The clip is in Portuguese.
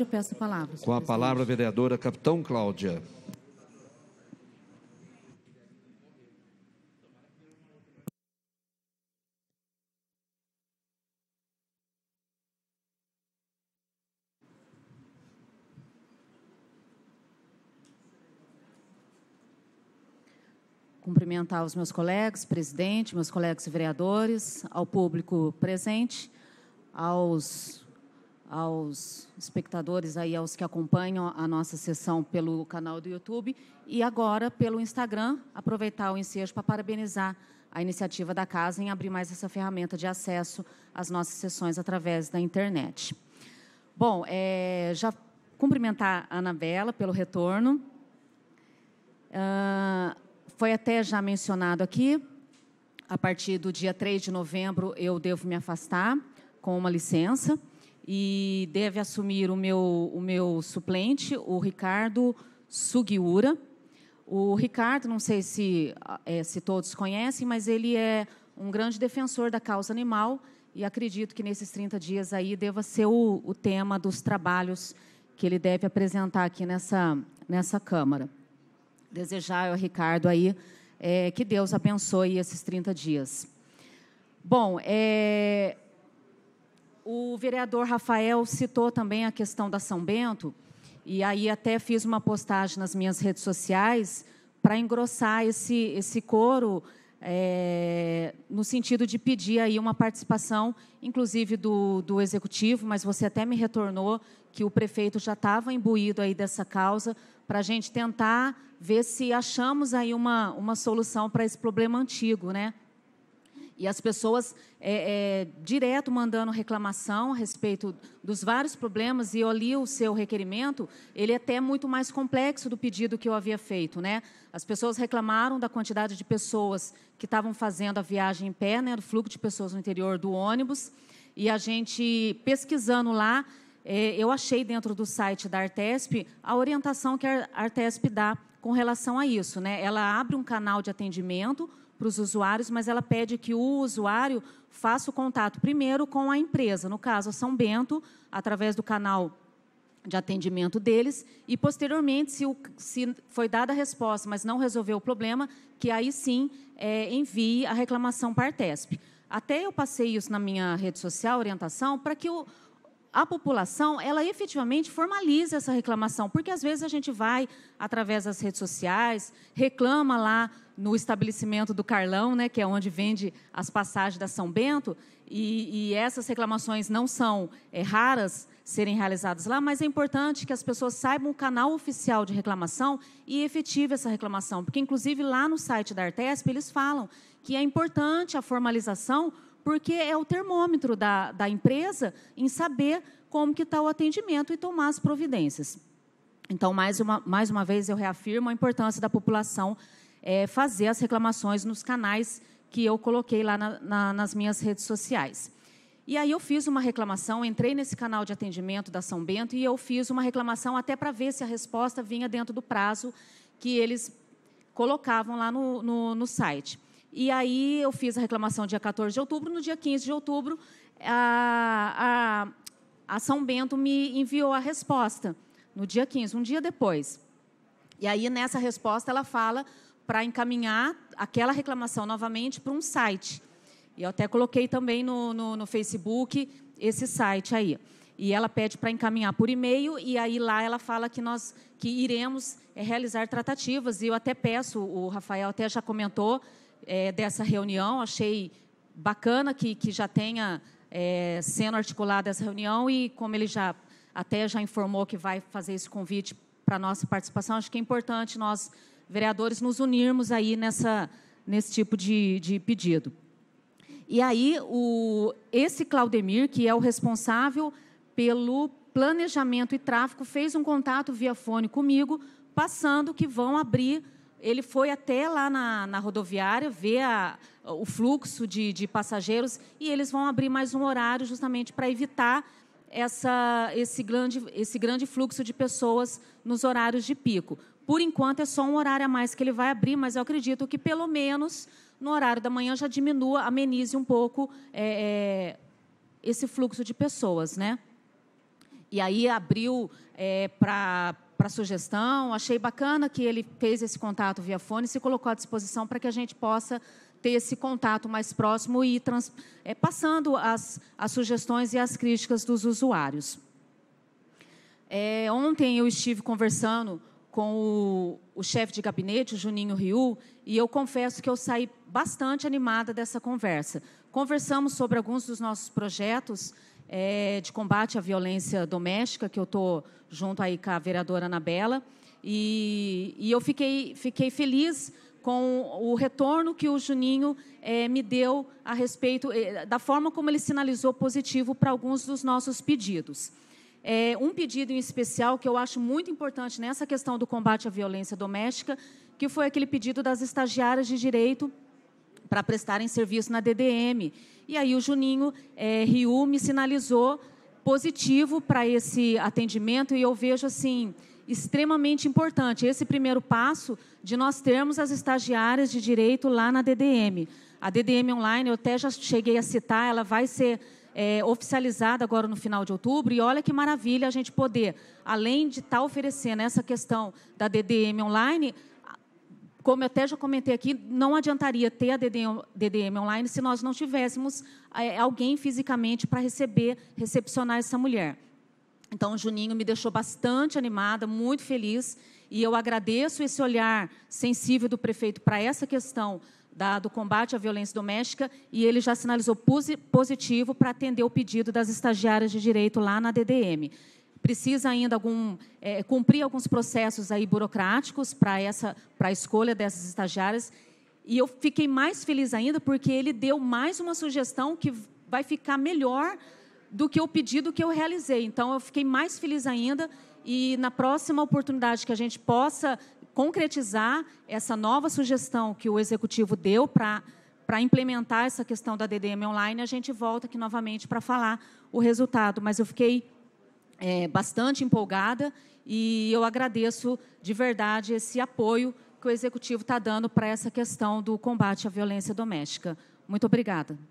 Eu peço a palavra. Com a presidente. palavra, vereadora Capitão Cláudia. Cumprimentar os meus colegas, presidente, meus colegas vereadores, ao público presente, aos aos espectadores aí, aos que acompanham a nossa sessão pelo canal do YouTube e agora pelo Instagram, aproveitar o ensejo para parabenizar a iniciativa da casa em abrir mais essa ferramenta de acesso às nossas sessões através da internet. Bom, é, já cumprimentar a Anabela pelo retorno. Uh, foi até já mencionado aqui, a partir do dia 3 de novembro eu devo me afastar com uma licença e deve assumir o meu, o meu suplente, o Ricardo Sugiura. O Ricardo, não sei se, é, se todos conhecem, mas ele é um grande defensor da causa animal e acredito que nesses 30 dias aí deva ser o, o tema dos trabalhos que ele deve apresentar aqui nessa, nessa Câmara. Desejar ao Ricardo aí é, que Deus abençoe esses 30 dias. Bom, é, o vereador Rafael citou também a questão da São Bento, e aí até fiz uma postagem nas minhas redes sociais para engrossar esse, esse coro é, no sentido de pedir aí uma participação, inclusive do, do executivo, mas você até me retornou que o prefeito já estava imbuído aí dessa causa para a gente tentar ver se achamos aí uma, uma solução para esse problema antigo, né? E as pessoas é, é, direto mandando reclamação a respeito dos vários problemas, e eu li o seu requerimento, ele é até muito mais complexo do pedido que eu havia feito. Né? As pessoas reclamaram da quantidade de pessoas que estavam fazendo a viagem em pé, né, do fluxo de pessoas no interior do ônibus, e a gente pesquisando lá, é, eu achei dentro do site da Artesp a orientação que a Artesp dá com relação a isso. Né? Ela abre um canal de atendimento para os usuários, mas ela pede que o usuário faça o contato primeiro com a empresa, no caso a São Bento, através do canal de atendimento deles, e posteriormente, se, o, se foi dada a resposta, mas não resolveu o problema, que aí sim é, envie a reclamação para a Tesp. Até eu passei isso na minha rede social, orientação, para que o, a população, ela efetivamente formaliza essa reclamação, porque às vezes a gente vai através das redes sociais, reclama lá no estabelecimento do Carlão, né, que é onde vende as passagens da São Bento, e, e essas reclamações não são é, raras serem realizadas lá, mas é importante que as pessoas saibam o canal oficial de reclamação e efetive essa reclamação, porque inclusive lá no site da Artesp eles falam que é importante a formalização porque é o termômetro da, da empresa em saber como que está o atendimento e tomar as providências. Então, mais uma, mais uma vez, eu reafirmo a importância da população é, fazer as reclamações nos canais que eu coloquei lá na, na, nas minhas redes sociais. E aí eu fiz uma reclamação, entrei nesse canal de atendimento da São Bento e eu fiz uma reclamação até para ver se a resposta vinha dentro do prazo que eles colocavam lá no, no, no site. E aí eu fiz a reclamação dia 14 de outubro. No dia 15 de outubro, a, a, a São Bento me enviou a resposta. No dia 15, um dia depois. E aí, nessa resposta, ela fala para encaminhar aquela reclamação novamente para um site. E eu até coloquei também no, no, no Facebook esse site aí. E ela pede para encaminhar por e-mail, e aí lá ela fala que nós que iremos é, realizar tratativas. E eu até peço, o Rafael até já comentou, é, dessa reunião, achei bacana que, que já tenha é, sendo articulada essa reunião e como ele já até já informou que vai fazer esse convite para nossa participação, acho que é importante nós vereadores nos unirmos aí nessa nesse tipo de, de pedido. E aí o esse Claudemir, que é o responsável pelo planejamento e tráfego, fez um contato via fone comigo, passando que vão abrir ele foi até lá na, na rodoviária ver a, o fluxo de, de, passageiros e eles vão abrir mais um horário justamente para evitar essa, esse, grande, esse grande fluxo de pessoas nos horários de pico. Por enquanto, é só um horário a mais que ele vai abrir, mas eu acredito que, pelo menos, no horário da manhã já diminua, amenize um pouco é, é esse fluxo de pessoas, né? E aí abriu é, para para sugestão. Achei bacana que ele fez esse contato via fone e se colocou à disposição para que a gente possa ter esse contato mais próximo e ir trans, é, passando as, as sugestões e as críticas dos usuários. É, ontem eu estive conversando com o, o chefe de gabinete, o Juninho Riu, e eu confesso que eu saí bastante animada dessa conversa. Conversamos sobre alguns dos nossos projetos é, de combate à violência doméstica, que eu estou junto aí com a vereadora Anabela. E, e eu fiquei, fiquei feliz com o retorno que o Juninho é, me deu a respeito é, da forma como ele sinalizou positivo para alguns dos nossos pedidos. É, um pedido em especial que eu acho muito importante nessa questão do combate à violência doméstica, que foi aquele pedido das estagiárias de direito para prestarem serviço na DDM. E aí o Juninho é, Riu me sinalizou positivo para esse atendimento e eu vejo assim extremamente importante esse primeiro passo de nós termos as estagiárias de direito lá na DDM. A DDM online, eu até já cheguei a citar, ela vai ser é, oficializada agora no final de outubro. E olha que maravilha a gente poder, além de estar tá oferecendo essa questão da DDM online, como eu até já comentei aqui, não adiantaria ter a DDM online se nós não tivéssemos eh, alguém fisicamente para receber, recepcionar essa mulher. Então, o Juninho me deixou bastante animada, muito feliz, e eu agradeço esse olhar sensível do prefeito para essa questão da, do combate à violência doméstica, e ele já sinalizou positivo para atender o pedido das estagiárias de direito lá na DDM precisa ainda algum, é, cumprir alguns processos aí burocráticos para essa para a escolha dessas estagiárias. E eu fiquei mais feliz ainda porque ele deu mais uma sugestão que vai ficar melhor do que o pedido que eu realizei. Então eu fiquei mais feliz ainda e na próxima oportunidade que a gente possa concretizar essa nova sugestão que o executivo deu para para implementar essa questão da DDM online, a gente volta aqui novamente para falar o resultado. Mas eu fiquei é, bastante empolgada e eu agradeço de verdade esse apoio que o Executivo está dando para essa questão do combate à violência doméstica. Muito obrigada.